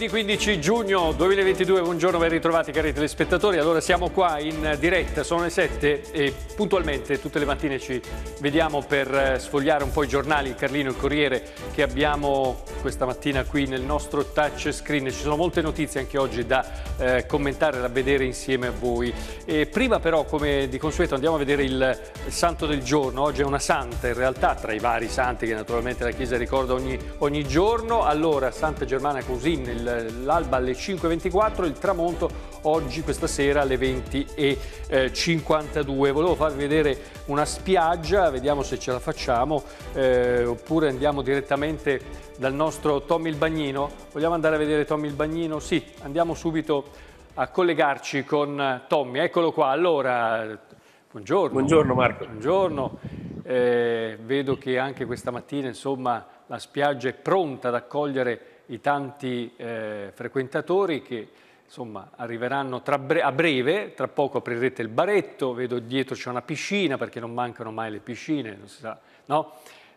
Mercoledì 15 giugno 2022, buongiorno, ben ritrovati cari telespettatori. Allora siamo qua in diretta, sono le 7 e puntualmente tutte le mattine ci vediamo per eh, sfogliare un po' i giornali, il Carlino, il Corriere che abbiamo questa mattina qui nel nostro touch screen. Ci sono molte notizie anche oggi da eh, commentare, da vedere insieme a voi. E prima però, come di consueto, andiamo a vedere il santo del giorno. Oggi è una santa in realtà, tra i vari santi che naturalmente la Chiesa ricorda ogni, ogni giorno. Allora, Santa Germana così nel l'alba alle 5.24, il tramonto oggi questa sera alle 20.52. Volevo farvi vedere una spiaggia, vediamo se ce la facciamo, eh, oppure andiamo direttamente dal nostro Tommy il Bagnino. Vogliamo andare a vedere Tommy il Bagnino? Sì, andiamo subito a collegarci con Tommy. Eccolo qua. Allora, buongiorno. Buongiorno Marco. Buongiorno. Eh, vedo che anche questa mattina, insomma, la spiaggia è pronta ad accogliere i tanti eh, frequentatori che insomma, arriveranno bre a breve, tra poco aprirete il baretto, vedo dietro c'è una piscina perché non mancano mai le piscine, non si sa, no?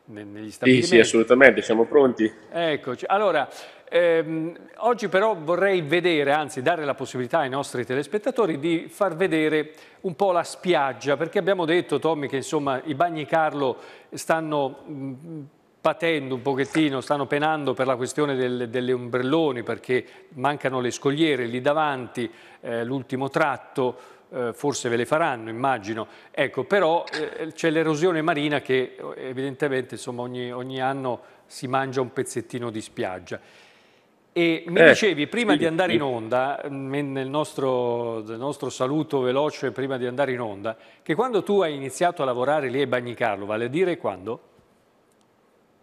negli stabilimenti. Sì, sì, assolutamente, siamo pronti. Eccoci. Allora, ehm, oggi però vorrei vedere, anzi dare la possibilità ai nostri telespettatori di far vedere un po' la spiaggia, perché abbiamo detto, Tommy, che insomma i bagni Carlo stanno... Mh, patendo un pochettino, stanno penando per la questione del, delle ombrelloni perché mancano le scogliere lì davanti, eh, l'ultimo tratto, eh, forse ve le faranno immagino, ecco, però eh, c'è l'erosione marina che eh, evidentemente insomma, ogni, ogni, anno si mangia un pezzettino di spiaggia. E mi eh, dicevi, prima di andare in onda, mm, nel nostro, nel nostro saluto veloce prima di andare in onda, che quando tu hai iniziato a lavorare lì ai Bagni Carlo, vale a dire quando?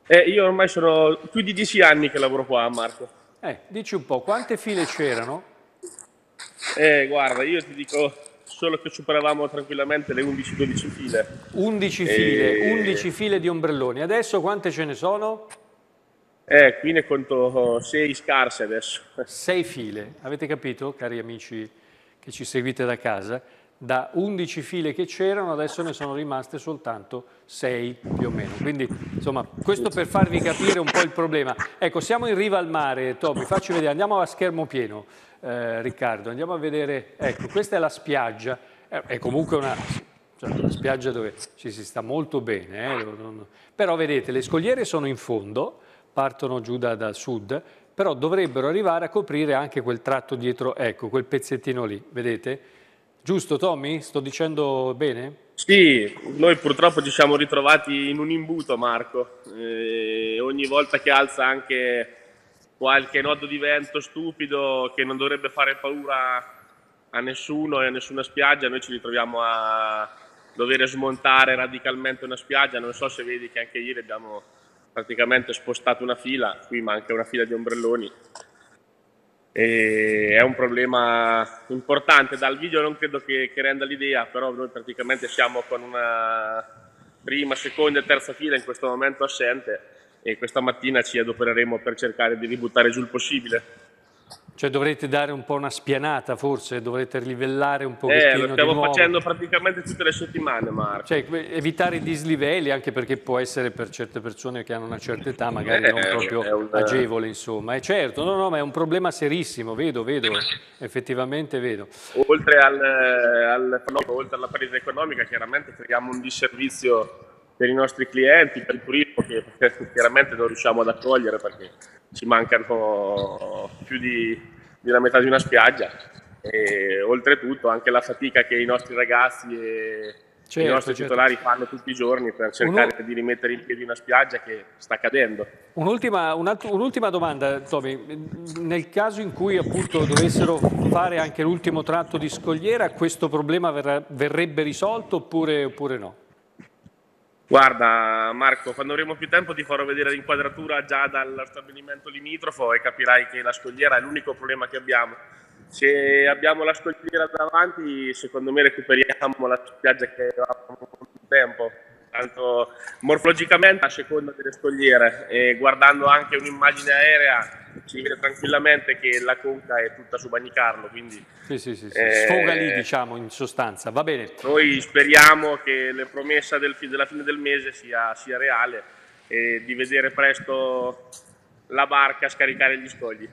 Eh, io ormai sono più di dieci anni che lavoro qua, Marco. Eh, dici un po', quante file c'erano? Eh, guarda, io ti dico solo che superavamo tranquillamente le 11-12 file. 11 eh, file, e... 11 file di ombrelloni. Adesso quante ce ne sono? Eh, qui ne conto 6 scarse adesso. 6 file, avete capito, cari amici che ci seguite da casa? da 11 file che c'erano, adesso ne sono rimaste soltanto 6 più o meno. Quindi, insomma, questo per farvi capire un po' il problema. Ecco, siamo in riva al mare, Toby, facci vedere, andiamo a schermo pieno, eh, Riccardo, andiamo a vedere, ecco, questa è la spiaggia, eh, è comunque una, cioè, una, spiaggia dove ci si sta molto bene, eh, però vedete, le scogliere sono in fondo, partono giù da, da sud, però dovrebbero arrivare a coprire anche quel tratto dietro, ecco, quel pezzettino lì, vedete? Giusto Tommy? Sto dicendo bene? Sì, noi purtroppo ci siamo ritrovati in un imbuto Marco, eh, ogni volta che alza anche qualche nodo di vento stupido che non dovrebbe fare paura a nessuno e a nessuna spiaggia, noi ci ritroviamo a dover smontare radicalmente una spiaggia, non so se vedi che anche ieri abbiamo praticamente spostato una fila, qui manca una fila di ombrelloni e è un problema importante. Dal video non credo che, che, renda l'idea, però noi praticamente siamo con una prima, seconda e terza fila in questo momento assente e questa mattina ci adopereremo per cercare di ributtare giù il possibile. Cioè dovrete dare un po' una spianata forse, dovrete livellare un eh, pochettino eh, lo stiamo facendo praticamente tutte le settimane Marco. Cioè evitare i dislivelli anche perché può essere per certe persone che hanno una certa età magari eh, non proprio un... agevole insomma. E eh, certo, no no ma è un problema serissimo, vedo, vedo, effettivamente vedo. Oltre, al, eh, al, oltre alla perdita economica chiaramente creiamo un disservizio per i nostri clienti, per il turismo che chiaramente non riusciamo ad accogliere perché ci mancano più di, di la metà di una spiaggia e oltretutto anche la fatica che i nostri ragazzi e certo, i nostri certo. titolari fanno tutti i giorni per cercare un... di rimettere in piedi una spiaggia che sta cadendo. Un'ultima, un domanda, Tommy. Nel caso in cui appunto dovessero fare anche l'ultimo tratto di scogliera, questo problema verrebbe risolto oppure, oppure no? Guarda Marco, quando avremo più tempo ti farò vedere l'inquadratura già dal stabilimento limitrofo e capirai che la scogliera è l'unico problema che abbiamo. Se abbiamo la scogliera davanti, secondo me recuperiamo la spiaggia che avevamo un tempo. Tanto morfologicamente a seconda delle scogliere e guardando anche un'immagine aerea si vede tranquillamente che la conca è tutta su Bagnicarlo, quindi... Sì, sì, sì, sì. Eh, sfoga lì diciamo in sostanza, va bene. Noi speriamo che la promessa del, della fine del mese sia, sia reale e di vedere presto la barca scaricare gli scogli.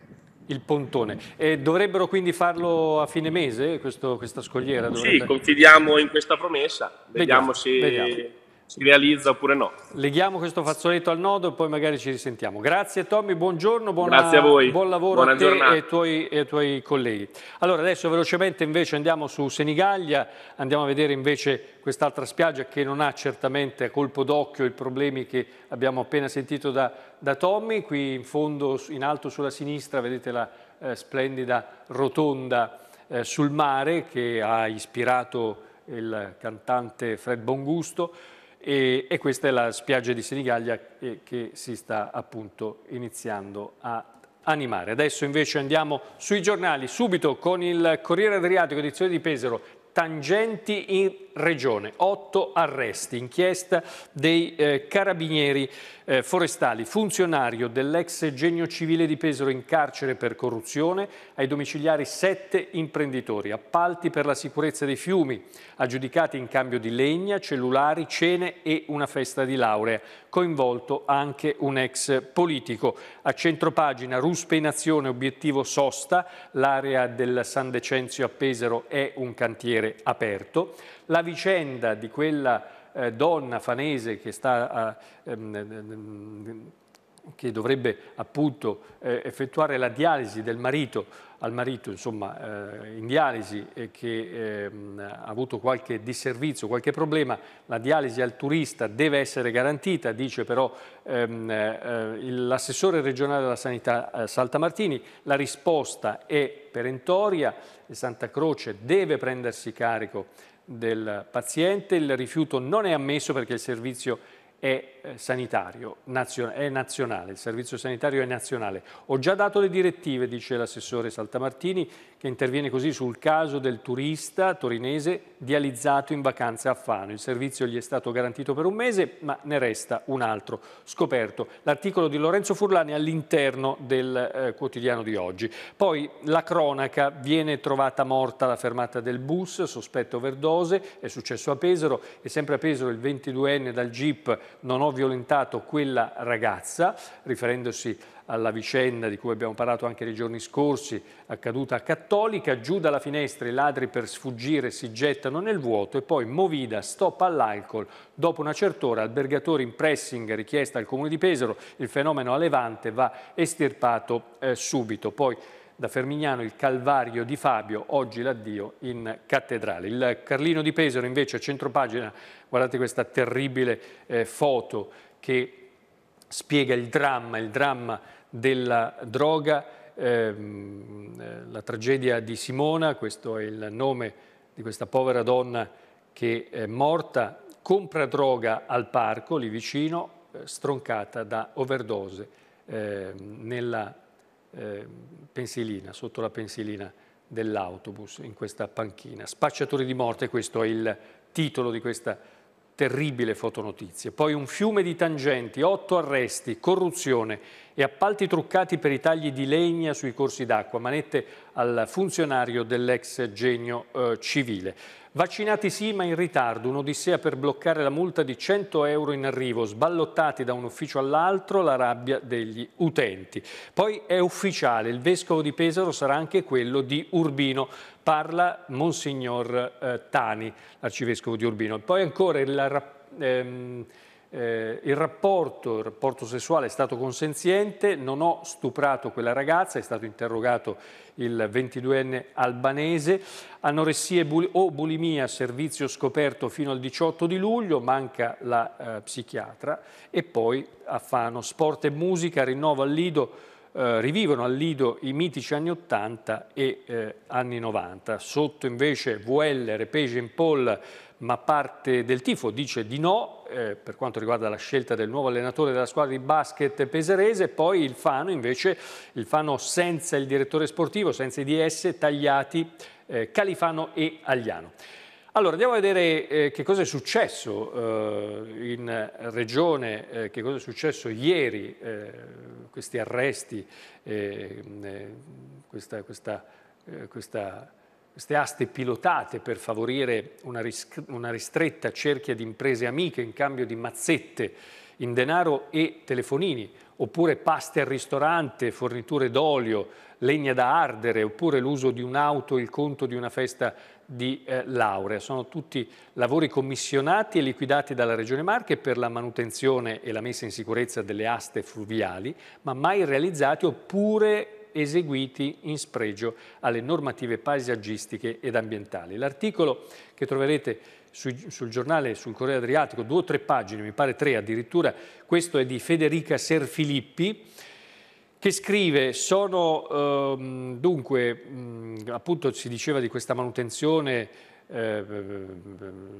Il pontone. E dovrebbero quindi farlo a fine mese questo, questa scogliera? Dovrebbe... Sì, confidiamo in questa promessa, vediamo, vediamo se... Vediamo si realizza oppure no. Leghiamo questo fazzoletto al nodo e poi magari ci risentiamo. Grazie Tommy, buongiorno, buona, buon lavoro buona a te giornata. e ai, tuoi, tuoi colleghi. Allora adesso velocemente invece andiamo su Senigallia, andiamo a vedere invece quest'altra spiaggia che non ha certamente a colpo d'occhio i problemi che abbiamo appena sentito da, da Tommy, qui in fondo, in alto sulla sinistra vedete la eh, splendida rotonda eh, sul mare che ha ispirato il cantante Fred Bongusto, e, e questa è la spiaggia di Senigallia che, eh, che si sta appunto iniziando a animare. Adesso invece andiamo sui giornali subito con il Corriere Adriatico, edizione di Pesaro, tangenti in regione. Otto arresti, inchiesta dei eh, carabinieri eh, forestali, funzionario dell'ex genio civile di Pesaro in carcere per corruzione, ai domiciliari sette imprenditori, appalti per la sicurezza dei fiumi, aggiudicati in cambio di legna, cellulari, cene e una festa di laurea, coinvolto anche un ex politico. A centropagina Ruspe in azione, obiettivo sosta, l'area del San Decenzio a Pesaro è un cantiere aperto la vicenda di quella eh, donna fanese che, sta, ehm, che dovrebbe appunto eh, effettuare la dialisi del marito al marito insomma, eh, in dialisi e che ehm, ha avuto qualche disservizio, qualche problema, la dialisi al turista deve essere garantita, dice però ehm, l'assessore regionale della sanità Saltamartini, la risposta è perentoria, e Santa Croce deve prendersi carico del paziente, il rifiuto non è ammesso perché il servizio è eh, sanitario, è nazionale, il servizio sanitario è nazionale. Ho già dato le direttive, dice l'assessore Saltamartini, che interviene così sul caso del turista torinese dializzato in vacanza a Fano. Il servizio gli è stato garantito per un mese, ma ne resta un altro scoperto. L'articolo di Lorenzo Furlani all'interno del eh, quotidiano di oggi. Poi la cronaca, viene trovata morta la fermata del bus, sospetto overdose, è successo a Pesaro è sempre a Pesaro il 22enne dal GIP non ho violentato quella ragazza, riferendosi alla vicenda di cui abbiamo parlato anche nei giorni scorsi, accaduta a Cattolica, giù dalla finestra i ladri per sfuggire si gettano nel vuoto e poi movida, stop all'alcol, dopo una certa ora albergatori in pressing richiesta al Comune di Pesaro, il fenomeno a Levante va estirpato eh, subito. Poi da Fermignano il Calvario di Fabio, oggi l'addio in cattedrale. Il Carlino di Pesaro invece a centropagina, guardate questa terribile eh, foto che spiega il dramma, il dramma della droga, ehm, eh, la tragedia di Simona, questo è il nome di questa povera donna che è morta, compra droga al parco lì vicino, eh, stroncata da overdose eh, nella eh, pensilina, sotto la pensilina dell'autobus, in questa panchina. Spacciatori di morte, questo è il titolo di questa terribile fotonotizie. Poi un fiume di tangenti, otto arresti, corruzione e appalti truccati per i tagli di legna sui corsi d'acqua, manette al funzionario dell'ex genio eh, civile. Vaccinati sì ma in ritardo, un'odissea per bloccare la multa di 100 euro in arrivo, sballottati da un ufficio all'altro la rabbia degli utenti. Poi è ufficiale, il vescovo di Pesaro sarà anche quello di Urbino parla Monsignor eh, Tani, arcivescovo di Urbino. Poi ancora il, ehm, eh, il, rapporto, il rapporto sessuale è stato consenziente, non ho stuprato quella ragazza, è stato interrogato il 22enne albanese, anoressia bul o bulimia, servizio scoperto fino al 18 di luglio, manca la eh, psichiatra e poi a Fano, sport e musica, rinnovo al Lido eh, rivivono al Lido i mitici anni 80 e eh, anni 90. Sotto invece VL, Repage in Paul, ma parte del tifo dice di no eh, per quanto riguarda la scelta del nuovo allenatore della squadra di basket peserese, poi il Fano invece, il Fano senza il direttore sportivo, senza i DS, tagliati eh, Califano e Agliano. Allora, andiamo a vedere eh, che cosa è successo eh, in regione, eh, che cosa è successo ieri, eh, questi arresti, eh, eh, questa, questa, questa, queste aste pilotate per favorire una, una ristretta cerchia di imprese amiche in cambio di mazzette in denaro e telefonini, oppure paste al ristorante, forniture d'olio, legna da ardere, oppure l'uso di un'auto, il conto di una festa di eh, laurea. Sono tutti lavori commissionati e liquidati dalla Regione Marche per la manutenzione e la messa in sicurezza delle aste fluviali, ma mai realizzati oppure eseguiti in spregio alle normative paesaggistiche ed ambientali. L'articolo che troverete sui, sul giornale, sul Corriere Adriatico, due o tre pagine, mi pare tre addirittura, questo è di Federica Serfilippi, che scrive, sono ehm, dunque, mh, appunto si diceva di questa manutenzione, eh,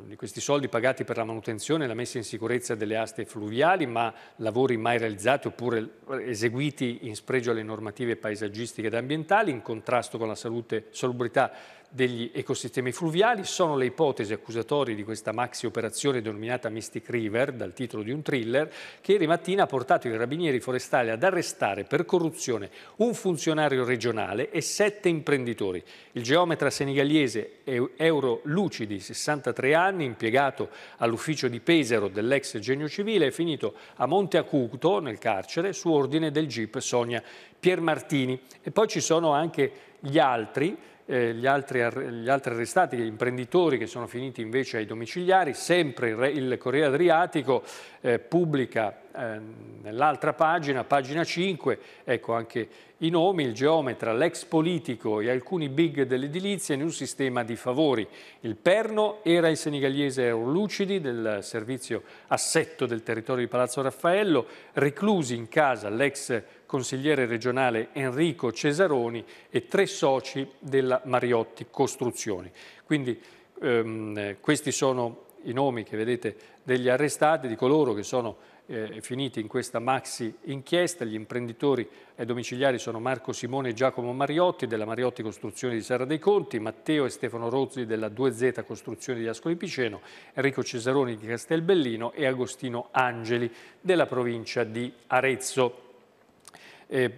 di questi soldi pagati per la manutenzione e la messa in sicurezza delle aste fluviali, ma lavori mai realizzati oppure eseguiti in spregio alle normative paesaggistiche ed ambientali, in contrasto con la salute, salubrità degli ecosistemi fluviali sono le ipotesi accusatorie di questa maxi operazione denominata Mystic River, dal titolo di un thriller, che ieri mattina ha portato i rabinieri forestali ad arrestare per corruzione un funzionario regionale e sette imprenditori. Il geometra senegaliese Euro Lucidi, 63 anni, impiegato all'ufficio di Pesaro dell'ex genio civile, è finito a Monte Acuto, nel carcere, su ordine del GIP Sonia Piermartini. E poi ci sono anche gli altri eh, gli, altri, gli, altri, arrestati, gli imprenditori che sono finiti invece ai domiciliari, sempre il, Corriere Adriatico eh, pubblica Ehm, nell'altra pagina, pagina 5, ecco anche i nomi, il geometra, l'ex politico e alcuni big dell'edilizia in un sistema di favori. Il perno era il senegaliese Eurolucidi del servizio assetto del territorio di Palazzo Raffaello, reclusi in casa l'ex consigliere regionale Enrico Cesaroni e tre soci della Mariotti Costruzioni. Quindi ehm, questi sono i nomi che vedete degli arrestati, di coloro che sono eh, finiti in questa maxi inchiesta. Gli imprenditori domiciliari sono Marco Simone e Giacomo Mariotti della Mariotti Costruzioni di Serra dei Conti, Matteo e Stefano Rozzi della 2Z Costruzioni di Ascoli Piceno, Enrico Cesaroni di Castelbellino e Agostino Angeli della provincia di Arezzo. Eh,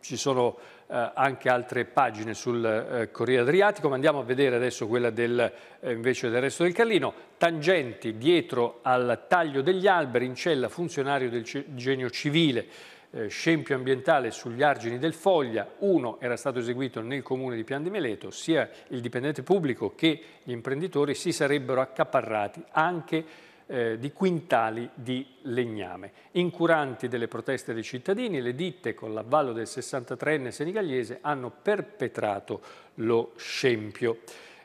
ci sono eh, anche altre pagine sul eh, Corriere Adriatico, ma andiamo a vedere adesso quella del, eh, invece del resto del Carlino. Tangenti dietro al taglio degli alberi, in cella funzionario del genio civile, scempio ambientale sugli argini del Foglia, uno era stato eseguito nel comune di Pian di Meleto, sia il dipendente pubblico che gli imprenditori si sarebbero accaparrati anche eh, di quintali di legname. Incuranti delle proteste dei cittadini, le ditte con l'avvallo del 63enne senigallese hanno perpetrato lo scempio.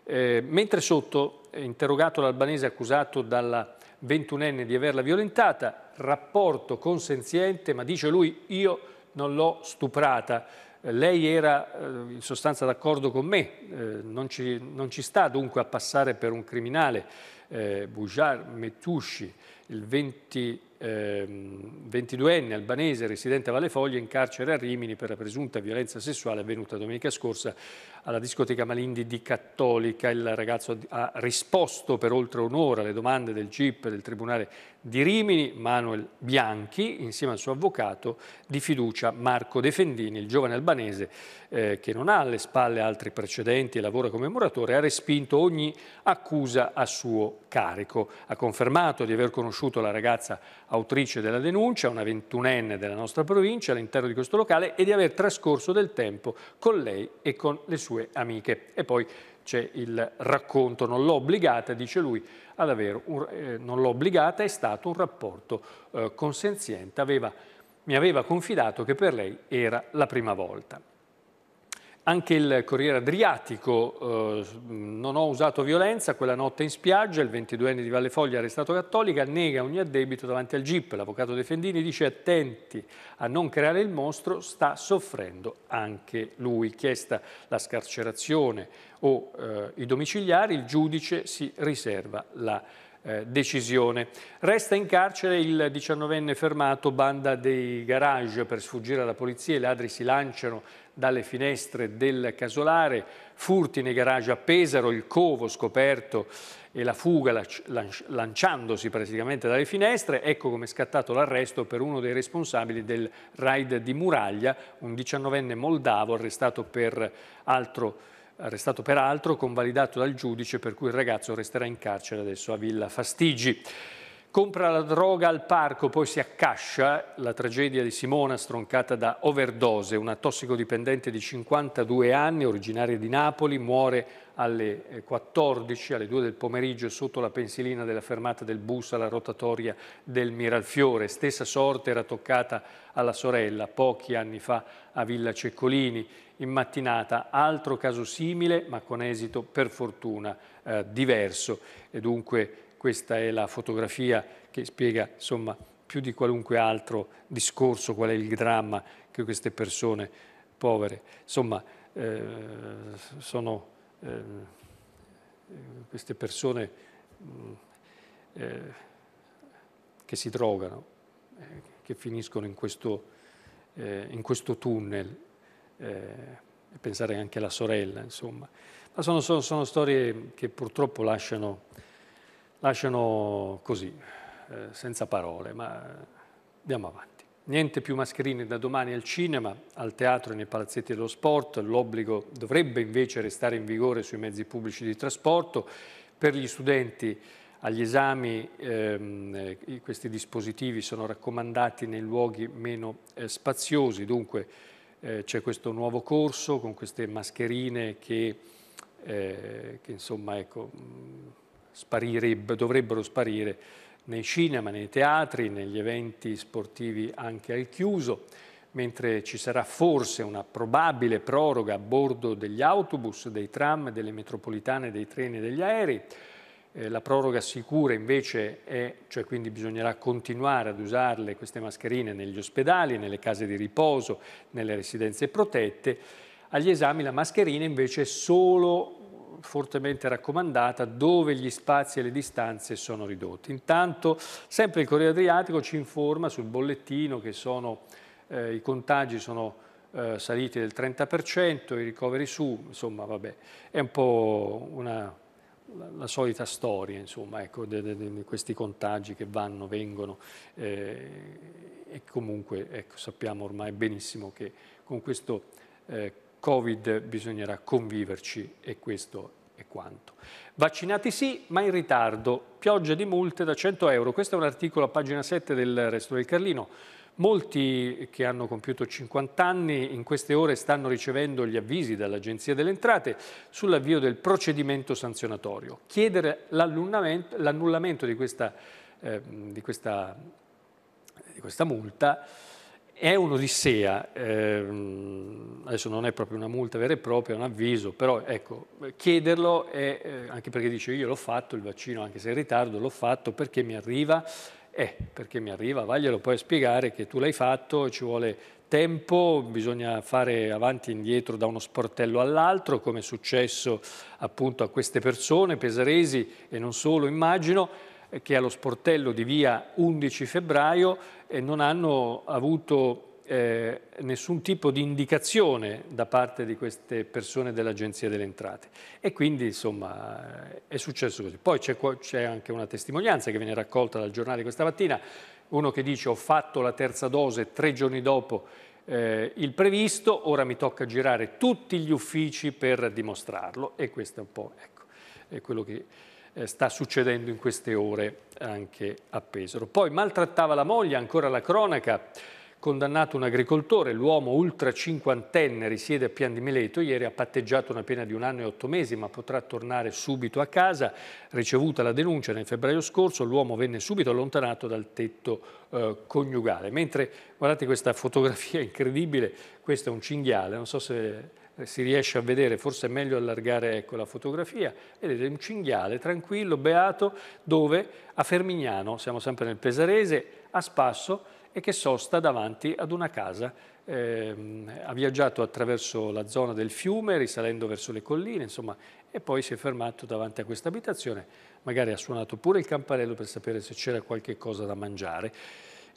Eh, mentre sotto, eh, interrogato l'albanese accusato dalla 21enne di averla violentata, rapporto consenziente, ma dice lui io non l'ho stuprata. Eh, lei era eh, in sostanza d'accordo con me, non ci, non, ci, sta dunque a passare per un criminale eh, Boujar Metushi, il 20, eh, 22enne albanese residente a Valle Foglia, in carcere a Rimini per la presunta violenza sessuale avvenuta domenica scorsa alla discoteca Malindi di Cattolica. Il ragazzo ha risposto per oltre un'ora alle domande del GIP del Tribunale di Rimini, Manuel Bianchi, insieme al suo avvocato di fiducia Marco Defendini, il giovane albanese eh, che non ha alle spalle altri precedenti e lavora come muratore, ha respinto ogni accusa a suo carico. Ha confermato di aver conosciuto la ragazza autrice della denuncia, una ventunenne della nostra provincia, all'interno di questo locale e di aver trascorso del tempo con lei e con le sue amiche. E poi c'è il racconto, non l'ho obbligata, dice lui, ad avere, un, eh, non l'ho obbligata, è stato un rapporto eh, consenziente, aveva, mi aveva confidato che per lei era la prima volta. Anche il Corriere Adriatico, eh, non ho usato violenza, quella notte in spiaggia, il 22enne di Valle Foglia arrestato cattolica, nega ogni addebito davanti al GIP. L'avvocato Defendini dice attenti a non creare il mostro, sta soffrendo anche lui. Chiesta la scarcerazione o eh, i domiciliari, il giudice si riserva la eh, decisione. Resta in carcere il 19enne fermato banda dei garage per sfuggire alla polizia. I ladri si lanciano dalle finestre del casolare, furti nei garage a Pesaro, il covo scoperto e la fuga lanciandosi praticamente dalle finestre. Ecco come è scattato l'arresto per uno dei responsabili del raid di Muraglia, un 19enne moldavo arrestato per altro arrestato peraltro, convalidato dal giudice per cui il ragazzo resterà in carcere adesso a Villa Fastigi. Compra la droga al parco, poi si accascia, la tragedia di Simona stroncata da overdose, una tossicodipendente di 52 anni, originaria di Napoli, muore alle 14, eh, alle 2 del pomeriggio, sotto la pensilina della fermata del bus alla rotatoria del Miralfiore. Stessa sorte era toccata alla sorella pochi anni fa a Villa Ceccolini in mattinata altro caso simile ma con esito per fortuna eh, diverso e dunque questa è la fotografia che spiega insomma più di qualunque altro discorso qual è il dramma che queste persone povere insomma eh, sono eh, queste persone mm, eh, che si drogano eh, che finiscono in questo, eh, in questo tunnel eh, pensare anche alla sorella, insomma. Ma sono, sono, sono storie che purtroppo lasciano, lasciano così, eh, senza parole, ma andiamo avanti. Niente più mascherine da domani al cinema, al teatro e nei palazzetti dello sport, l'obbligo dovrebbe invece restare in vigore sui mezzi pubblici di trasporto, per gli studenti agli esami ehm, eh, questi dispositivi sono raccomandati nei luoghi meno eh, spaziosi, dunque eh, c'è questo nuovo corso con queste mascherine che, eh, che insomma, ecco, mm, dovrebbero sparire nei cinema, nei teatri, negli eventi sportivi anche al chiuso, mentre ci sarà forse una probabile proroga a bordo degli autobus, dei tram, delle metropolitane, dei treni e degli aerei. Eh, la proroga sicura invece è, cioè quindi bisognerà continuare ad usarle queste mascherine negli ospedali, nelle case di riposo, nelle residenze protette. Agli esami la mascherina invece è solo fortemente raccomandata dove gli spazi e le distanze sono ridotti. Intanto sempre il Corriere Adriatico ci informa sul bollettino che sono, eh, i contagi sono eh, saliti del 30%, i ricoveri su, insomma vabbè, è un po' una la, la solita storia, insomma, ecco, di questi contagi che vanno, vengono eh, e comunque ecco, sappiamo ormai benissimo che con questo eh, Covid bisognerà conviverci e questo è quanto. Vaccinati sì, ma in ritardo. Pioggia di multe da 100 euro. Questo è un articolo a pagina 7 del Resto del Carlino. Molti che hanno compiuto 50 anni in queste ore stanno ricevendo gli avvisi dall'Agenzia delle Entrate sull'avvio del procedimento sanzionatorio. Chiedere l'annullamento di, eh, di, di questa multa è un'odissea, eh, adesso non è proprio una multa vera e propria, è un avviso, però ecco, chiederlo è, eh, anche perché dice io l'ho fatto il vaccino, anche se in ritardo, l'ho fatto perché mi arriva, eh, perché mi arriva, vaglielo poi a spiegare che tu l'hai fatto, ci vuole tempo, bisogna fare avanti e indietro da uno sportello all'altro, come è successo appunto a queste persone, pesaresi e non solo, immagino, eh, che allo sportello di via 11 febbraio eh, non hanno avuto eh, nessun tipo di indicazione da parte di queste persone dell'Agenzia delle Entrate e quindi insomma è successo così. Poi c'è anche una testimonianza che viene raccolta dal giornale questa mattina, uno che dice ho fatto la terza dose tre giorni dopo eh, il previsto, ora mi tocca girare tutti gli uffici per dimostrarlo e questo è un po' ecco, quello che eh, sta succedendo in queste ore anche a Pesaro. Poi maltrattava la moglie, ancora la cronaca, Condannato un agricoltore, l'uomo ultra cinquantenne risiede a Pian di Meleto, ieri ha patteggiato una pena di un anno e otto mesi ma potrà tornare subito a casa. Ricevuta la denuncia nel febbraio scorso l'uomo venne subito allontanato dal tetto eh, coniugale. Mentre guardate questa fotografia incredibile, questo è un cinghiale, non so se eh, si riesce a vedere, forse è meglio allargare ecco, la fotografia, vedete un cinghiale tranquillo, beato, dove a Fermignano, siamo sempre nel Pesarese, a spasso, e che sosta davanti ad una casa. Eh, ha viaggiato attraverso la zona del fiume, risalendo verso le colline, insomma, e poi si è fermato davanti a questa abitazione. Magari ha suonato pure il campanello per sapere se c'era qualche cosa da mangiare.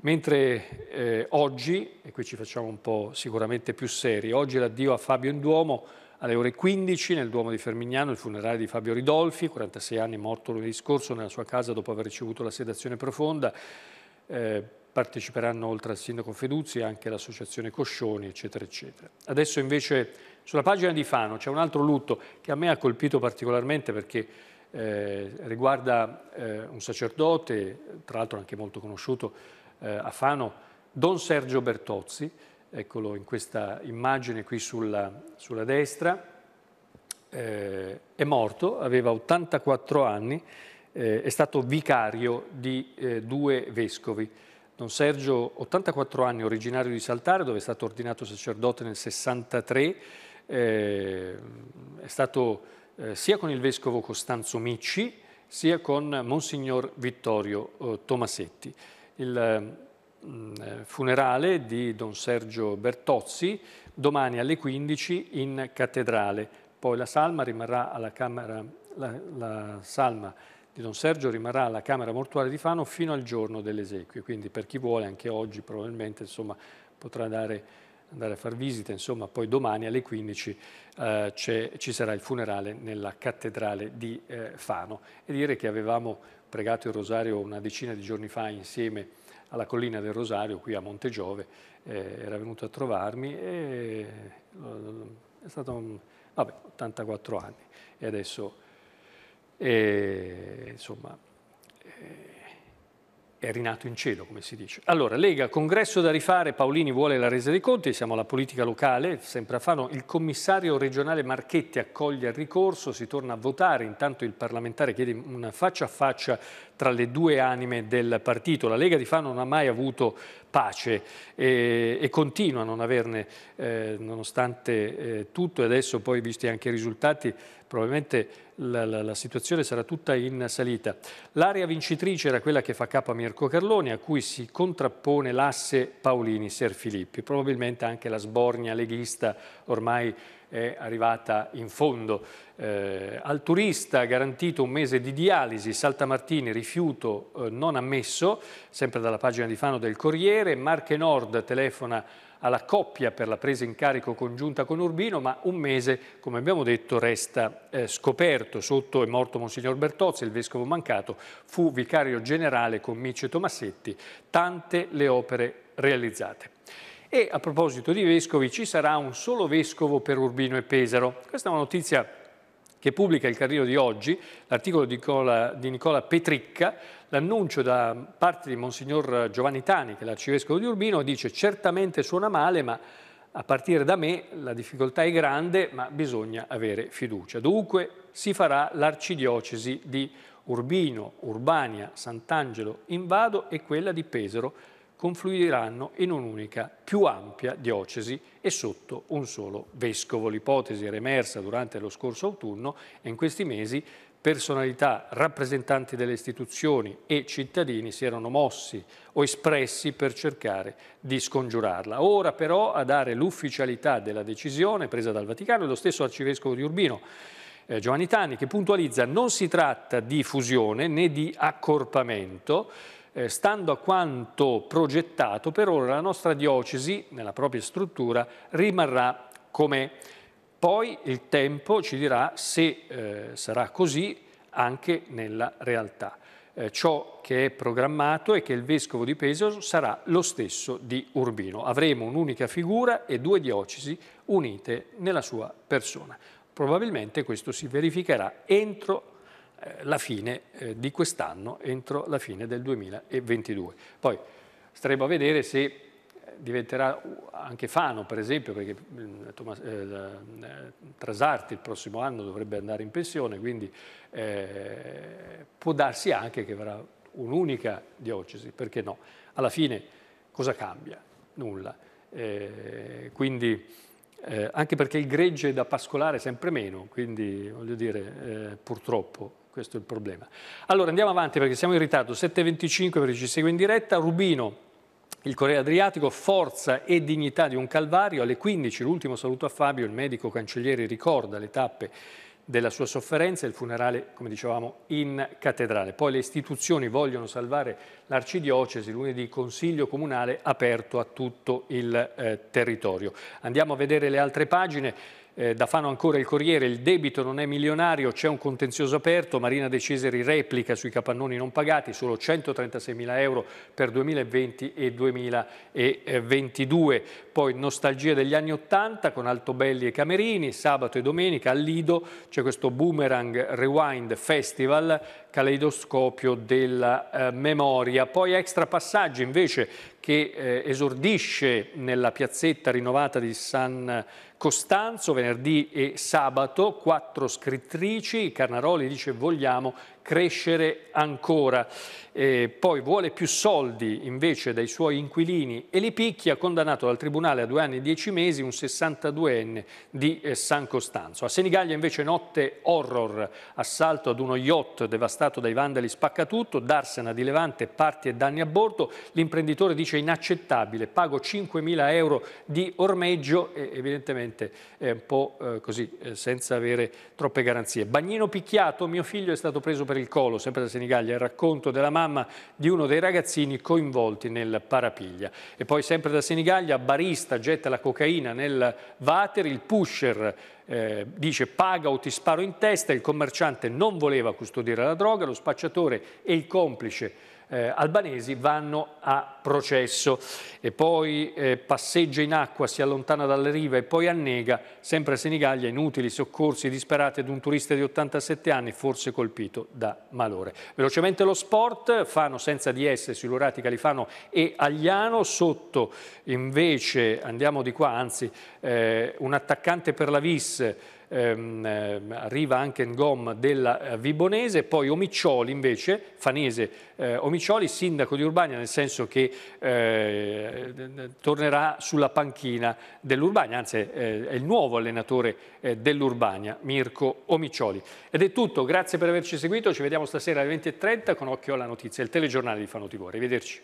Mentre eh, oggi, e qui ci facciamo un po' sicuramente più seri, oggi l'addio a Fabio in Duomo alle ore 15 nel Duomo di Fermignano, il funerale di Fabio Ridolfi, 46 anni, morto lunedì scorso nella sua casa dopo aver ricevuto la sedazione profonda. Eh, parteciperanno oltre al sindaco Feduzzi anche l'associazione Coscioni, eccetera, eccetera. Adesso invece sulla pagina di Fano c'è un altro lutto che a me ha colpito particolarmente perché eh, riguarda eh, un sacerdote, tra l'altro anche molto conosciuto eh, a Fano, Don Sergio Bertozzi, eccolo in questa immagine qui sulla, sulla destra, eh, è morto, aveva 84 anni, eh, è stato vicario di eh, due vescovi. Don Sergio, 84 anni, originario di Saltare, dove è stato ordinato sacerdote nel 63, eh, è stato eh, sia con il vescovo Costanzo Micci, sia con Monsignor Vittorio eh, Tomasetti. Il mm, eh, funerale di Don Sergio Bertozzi domani alle 15 in cattedrale. Poi la salma rimarrà alla Camera, la, la salma di Don Sergio rimarrà alla Camera Mortuaria di Fano fino al giorno dell'esequio, quindi per chi vuole anche oggi probabilmente insomma, potrà dare, andare a far visita, insomma, poi domani alle 15 eh, ci sarà il funerale nella cattedrale di eh, Fano. E dire che avevamo pregato il rosario una decina di giorni fa insieme alla collina del Rosario, qui a Montegiove, eh, era venuto a trovarmi e eh, è stato, un, vabbè, 84 anni e adesso e, insomma, eh, è rinato in cielo, come si dice. Allora, Lega, congresso da rifare, Paolini vuole la resa dei conti, siamo alla politica locale, sempre a Fano, il commissario regionale Marchetti accoglie il ricorso, si torna a votare, intanto il parlamentare chiede una faccia a faccia tra le due anime del partito. La Lega di Fano non ha mai avuto pace e, e continua a non averne eh, nonostante eh, tutto e adesso poi visti anche i risultati probabilmente la, la, la, situazione sarà tutta in salita. L'area vincitrice era quella che fa capo a Mirko Carloni a cui si contrappone l'asse paolini ser Filippi, probabilmente anche la sbornia leghista ormai è arrivata in fondo. Eh, al turista garantito un mese di dialisi, Saltamartini rifiuto eh, non ammesso, sempre dalla pagina di Fano del Corriere, Marche Nord telefona alla coppia per la presa in carico congiunta con Urbino, ma un mese, come abbiamo detto, resta eh, scoperto. Sotto è morto Monsignor Bertozzi, il vescovo mancato, fu vicario generale con Mice Tomassetti, tante le opere realizzate. E a proposito di vescovi, ci sarà un solo vescovo per Urbino e Pesaro. Questa è una notizia che pubblica il Carriero di oggi, l'articolo di, di Nicola, Petricca, l'annuncio da parte di Monsignor Giovanni Tani, che è l'arcivescovo di Urbino, dice certamente suona male, ma a partire da me la difficoltà è grande, ma bisogna avere fiducia. Dunque si farà l'arcidiocesi di Urbino, Urbania, Sant'Angelo in Vado e quella di Pesaro confluiranno in un'unica, più ampia diocesi e sotto un solo vescovo. L'ipotesi era emersa durante lo scorso autunno e in questi mesi personalità, rappresentanti delle istituzioni e cittadini si erano mossi o espressi per cercare di scongiurarla. Ora però a dare l'ufficialità della decisione presa dal Vaticano è lo stesso arcivescovo di Urbino, eh, Giovanni Tanni, che puntualizza non si tratta di fusione né di accorpamento, eh, stando a quanto progettato, per ora la nostra diocesi, nella propria struttura, rimarrà com'è. Poi il tempo ci dirà se eh, sarà così anche nella realtà. Eh, ciò che è programmato è che il vescovo di Pesaro sarà lo stesso di Urbino. Avremo un'unica figura e due diocesi unite nella sua persona. Probabilmente questo si verificherà entro eh, la fine eh, di quest'anno, entro la fine del 2022. Poi staremo a vedere se eh, diventerà anche Fano, per esempio, perché mm, Tomas, eh, Trasarti il prossimo anno dovrebbe andare in pensione, quindi eh, può darsi anche che verrà un'unica diocesi, perché no? Alla fine cosa cambia? Nulla. Eh, quindi... Eh, anche perché il gregge da pascolare sempre meno, quindi voglio dire, eh, purtroppo questo è il problema. Allora andiamo avanti perché siamo in ritardo, 7.25 per chi ci segue in diretta, Rubino il Corriere Adriatico, forza e dignità di un calvario, alle 15 l'ultimo saluto a Fabio, il medico cancelliere ricorda le tappe della sua sofferenza e il funerale, come dicevamo, in cattedrale. Poi le istituzioni vogliono salvare l'arcidiocesi, lunedì consiglio comunale aperto a tutto il eh, territorio. Andiamo a vedere le altre pagine. Eh, da Fano ancora il Corriere, il debito non è milionario, c'è un contenzioso aperto, Marina De Cesari replica sui capannoni non pagati, solo 136 mila euro per 2020 e 2022. Poi nostalgia degli anni 80 con Altobelli e Camerini, sabato e domenica al Lido c'è questo Boomerang Rewind Festival caleidoscopio della eh, memoria. Poi extra passaggio invece che eh, esordisce nella piazzetta rinnovata di San Costanzo venerdì e sabato, quattro scrittrici, Carnaroli dice vogliamo crescere ancora. E poi vuole più soldi invece dai suoi inquilini e li picchia, condannato dal Tribunale a due anni e dieci mesi, un 62enne di eh, San Costanzo. A Senigallia invece notte horror, assalto ad uno yacht devastato dai vandali spaccatutto, darsena di Levante, parti e danni a bordo, l'imprenditore dice inaccettabile, pago 5.000 euro di ormeggio e evidentemente è un po' eh, così, eh, senza avere troppe garanzie. Bagnino picchiato, mio figlio è stato preso per per il Colo, sempre da Senigallia, il racconto della mamma di uno dei ragazzini coinvolti nel parapiglia. E poi sempre da Senigallia, barista getta la cocaina nel water, il pusher eh, dice paga o ti sparo in testa, il commerciante non voleva custodire la droga, lo spacciatore e il complice eh, albanesi vanno a processo e poi eh, passeggia in acqua, si allontana dalle rive e poi annega, sempre a Senigallia, inutili soccorsi disperati ad un turista di 87 anni, forse colpito da malore. Velocemente lo sport, Fano senza di esse, Silurati, Califano e Agliano, sotto invece, andiamo di qua, anzi, eh, un attaccante per la Vis, ehm, eh, arriva anche Ngom della eh, Vibonese, poi Omiccioli invece, Fanese eh, Omiccioli, sindaco di Urbania, nel senso che eh, tornerà sulla panchina dell'Urbania, anzi eh, è il nuovo allenatore eh, dell'Urbania, Mirko Omiccioli. Ed è tutto, grazie per averci seguito, ci vediamo stasera alle 20.30 con Occhio alla Notizia, il telegiornale di Fano Tivore. Arrivederci.